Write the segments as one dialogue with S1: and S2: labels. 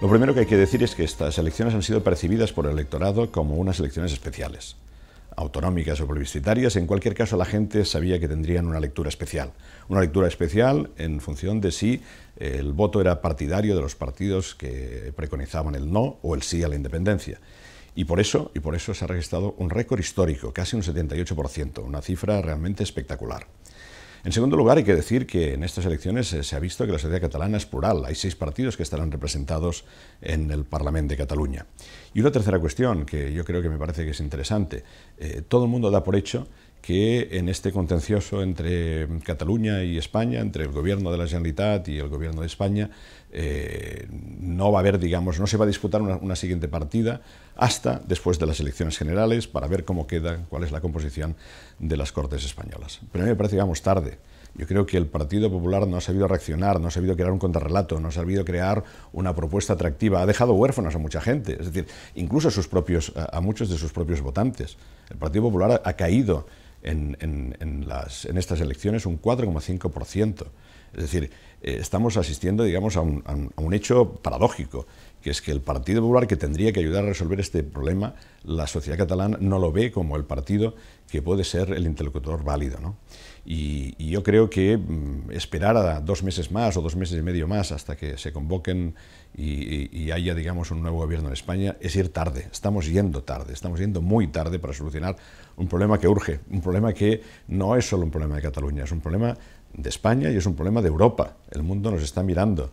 S1: Lo primero que hay que decir es que estas elecciones han sido percibidas por el electorado como unas elecciones especiales, autonómicas o plebiscitarias. En cualquier caso, la gente sabía que tendrían una lectura especial. Una lectura especial en función de si eh, el voto era partidario de los partidos que preconizaban el no o el sí a la independencia. Y por eso, y por eso se ha registrado un récord histórico, casi un 78%, una cifra realmente espectacular. En segundo lugar, hay que decir que en estas elecciones eh, se ha visto que la sociedad catalana es plural. Hay seis partidos que estarán representados en el Parlamento de Cataluña. Y una tercera cuestión que yo creo que me parece que es interesante. Eh, todo el mundo da por hecho que en este contencioso entre Cataluña y España, entre el gobierno de la Generalitat y el gobierno de España, eh, no va a haber, digamos, no se va a disputar una, siguiente partida hasta después de las elecciones generales para ver cómo queda, cuál es la composición de las Cortes españolas. Pero a mí me parece que vamos tarde. Yo creo que el Partido Popular no ha sabido reaccionar, no ha sabido crear un contrarrelato, no ha sabido crear una propuesta atractiva. Ha dejado huérfanos a mucha gente, es decir, incluso a, muchos de sus propios votantes. El Partido Popular ha caído en, en, las, en estas elecciones un 4,5%. Es decir, eh, estamos asistiendo, digamos, a un, hecho paradójico, que es que el Partido Popular, que tendría que ayudar a resolver este problema, la sociedad catalana no lo ve como el partido que puede ser el interlocutor válido. Y, yo creo que mm, esperar a dos meses más o dos meses y medio más hasta que se convoquen y, y, haya, digamos, un nuevo gobierno en España es ir tarde. Estamos yendo tarde, estamos yendo muy tarde para solucionar un problema que urge, un problema que no es solo un problema de Cataluña, es un problema de España y es un problema de Europa. El mundo nos está mirando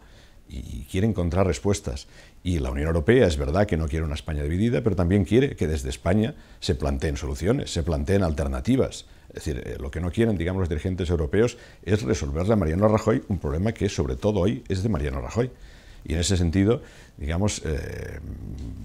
S1: y quiere encontrar respuestas. Y la Unión Europea es verdad que no quiere una España dividida, pero también quiere que desde España se planteen soluciones, se planteen alternativas. Es decir, eh, lo que no quieren, digamos, los dirigentes europeos es resolverle a Mariano Rajoy un problema que, sobre todo hoy, es de Mariano Rajoy. Y en ese sentido, digamos, eh,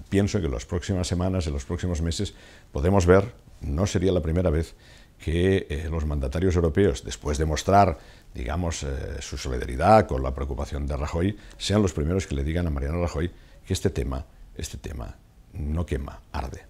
S1: pienso que en las próximas semanas, en los próximos meses, podemos ver, no sería la primera vez, que eh, los mandatarios europeos, después de mostrar, digamos, eh, su solidaridad con la preocupación de Rajoy, sean los primeros que le digan a Mariano Rajoy que este tema, este tema no quema, arde.